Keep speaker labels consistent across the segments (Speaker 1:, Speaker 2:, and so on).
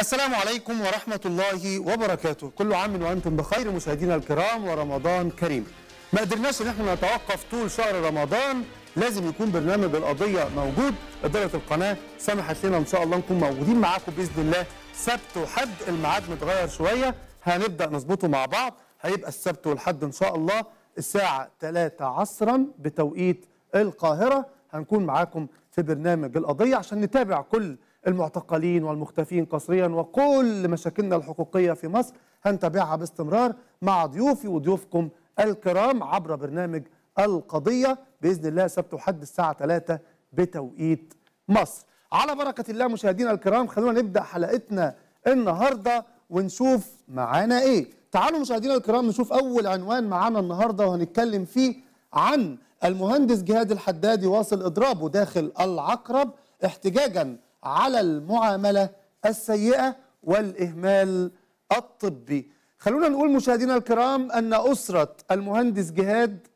Speaker 1: السلام عليكم ورحمة الله وبركاته كل عام وأنتم بخير مشاهدينا الكرام ورمضان كريم ما قدرناش ان احنا نتوقف طول شهر رمضان لازم يكون برنامج القضية موجود إدارة القناة سمحت لنا إن شاء الله نكون موجودين معاكم بإذن الله سبت وحد الميعاد متغير شوية هنبدأ نظبطه مع بعض هيبقى السبت والحد إن شاء الله الساعة 3 عصرا بتوقيت القاهرة هنكون معاكم في برنامج القضية عشان نتابع كل المعتقلين والمختفين قسريا وكل مشاكلنا الحقوقية في مصر هنتابعها باستمرار مع ضيوفي وضيوفكم الكرام عبر برنامج القضية بإذن الله سبت وحد الساعة 3 بتوقيت مصر على بركة الله مشاهدينا الكرام خلونا نبدأ حلقتنا النهاردة ونشوف معانا إيه تعالوا مشاهدينا الكرام نشوف أول عنوان معانا النهاردة وهنتكلم فيه عن المهندس جهاد الحداد يواصل إضرابه داخل العقرب احتجاجا على المعاملة السيئة والإهمال الطبي خلونا نقول مشاهدينا الكرام أن أسرة المهندس جهاد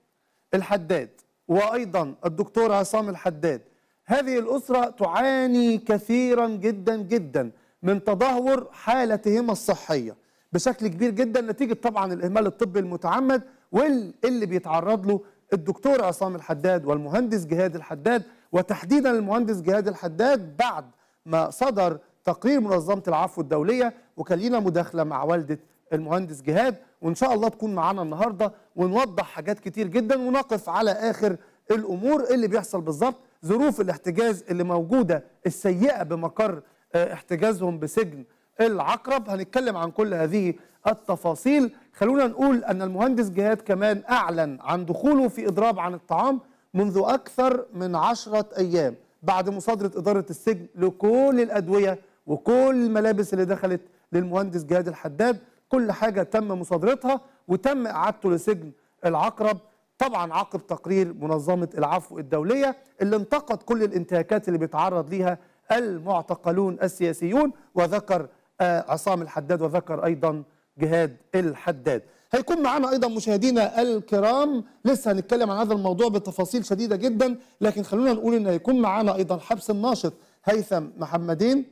Speaker 1: الحداد وأيضا الدكتور عصام الحداد هذه الأسرة تعاني كثيرا جدا جدا من تدهور حالتهما الصحية بشكل كبير جدا نتيجة طبعا الإهمال الطبي المتعمد واللي بيتعرض له الدكتور عصام الحداد والمهندس جهاد الحداد وتحديدا المهندس جهاد الحداد بعد ما صدر تقرير منظمة العفو الدولية وكان لينا مداخلة مع والدة المهندس جهاد وإن شاء الله تكون معانا النهاردة ونوضح حاجات كتير جدا ونقف على آخر الأمور اللي بيحصل بالظبط ظروف الاحتجاز اللي موجودة السيئة بمقر آه، احتجازهم بسجن العقرب هنتكلم عن كل هذه التفاصيل خلونا نقول أن المهندس جهاد كمان أعلن عن دخوله في إضراب عن الطعام منذ أكثر من عشرة أيام بعد مصادرة إدارة السجن لكل الأدوية وكل الملابس اللي دخلت للمهندس جهاد الحداد كل حاجة تم مصادرتها وتم إعادته لسجن العقرب طبعا عقب تقرير منظمة العفو الدولية اللي انتقد كل الانتهاكات اللي بيتعرض ليها المعتقلون السياسيون وذكر آه، عصام الحداد وذكر أيضا جهاد الحداد هيكون معانا ايضا مشاهدينا الكرام لسه هنتكلم عن هذا الموضوع بتفاصيل شديده جدا لكن خلونا نقول ان هيكون معانا ايضا حبس الناشط هيثم محمدين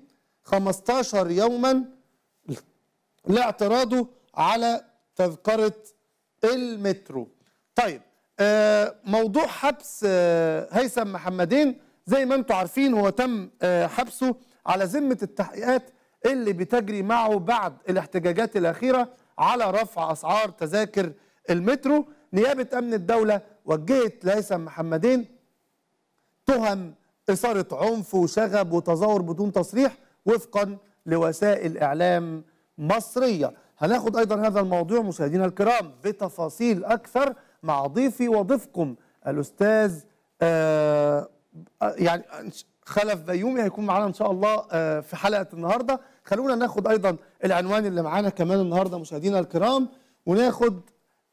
Speaker 1: 15 يوما لاعتراضه على تذكره المترو طيب آه، موضوع حبس آه، هيثم محمدين زي ما انتم عارفين هو تم آه، حبسه على ذمه التحقيقات اللي بتجري معه بعد الاحتجاجات الاخيره على رفع أسعار تذاكر المترو نيابة أمن الدولة وجهت لهيثم محمدين تهم إثارة عنف وشغب وتظاهر بدون تصريح وفقا لوسائل إعلام مصرية هناخد أيضا هذا الموضوع مشاهدينا الكرام بتفاصيل أكثر مع ضيفي وضيفكم الأستاذ آه آه، يعني خلف بيومي هيكون معانا ان شاء الله آه، في حلقه النهارده خلونا ناخد ايضا العنوان اللي معانا كمان النهارده مشاهدينا الكرام وناخد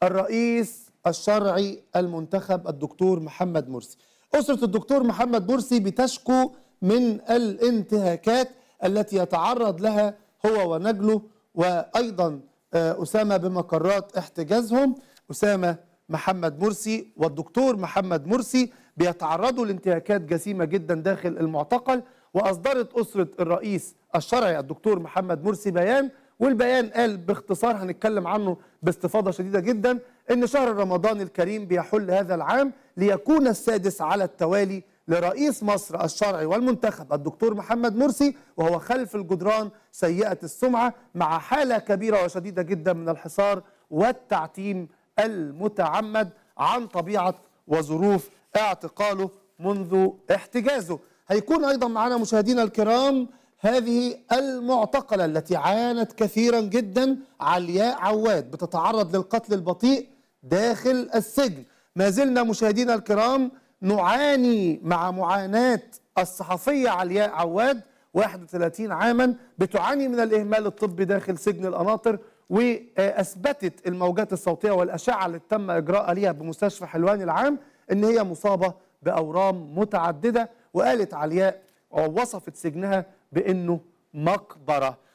Speaker 1: الرئيس الشرعي المنتخب الدكتور محمد مرسي اسره الدكتور محمد مرسي بتشكو من الانتهاكات التي يتعرض لها هو ونجله وايضا آه، اسامه بمقرات احتجازهم اسامه محمد مرسي والدكتور محمد مرسي بيتعرضوا لانتهاكات جسيمة جدا داخل المعتقل وأصدرت أسرة الرئيس الشرعي الدكتور محمد مرسي بيان والبيان قال باختصار هنتكلم عنه باستفاضة شديدة جدا إن شهر رمضان الكريم بيحل هذا العام ليكون السادس على التوالي لرئيس مصر الشرعي والمنتخب الدكتور محمد مرسي وهو خلف الجدران سيئة السمعة مع حالة كبيرة وشديدة جدا من الحصار والتعتيم المتعمد عن طبيعة وظروف اعتقاله منذ احتجازه هيكون أيضا معنا مشاهدينا الكرام هذه المعتقلة التي عانت كثيرا جدا علياء عواد بتتعرض للقتل البطيء داخل السجن ما زلنا مشاهدينا الكرام نعاني مع معاناة الصحفية علياء عواد 31 عاما بتعاني من الإهمال الطبي داخل سجن القناطر وأثبتت الموجات الصوتية والأشعة اللي تم إجراء ليها بمستشفى حلوان العام ان هي مصابه باورام متعدده وقالت علياء ووصفت سجنها بانه مقبره